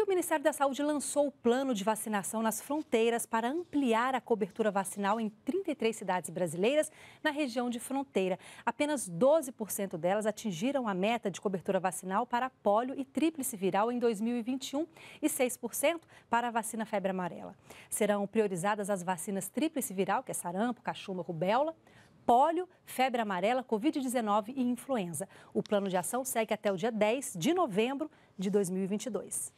E o Ministério da Saúde lançou o plano de vacinação nas fronteiras para ampliar a cobertura vacinal em 33 cidades brasileiras na região de fronteira. Apenas 12% delas atingiram a meta de cobertura vacinal para pólio e tríplice viral em 2021 e 6% para a vacina febre amarela. Serão priorizadas as vacinas tríplice viral, que é sarampo, cachumba, rubéola, pólio, febre amarela, Covid-19 e influenza. O plano de ação segue até o dia 10 de novembro de 2022.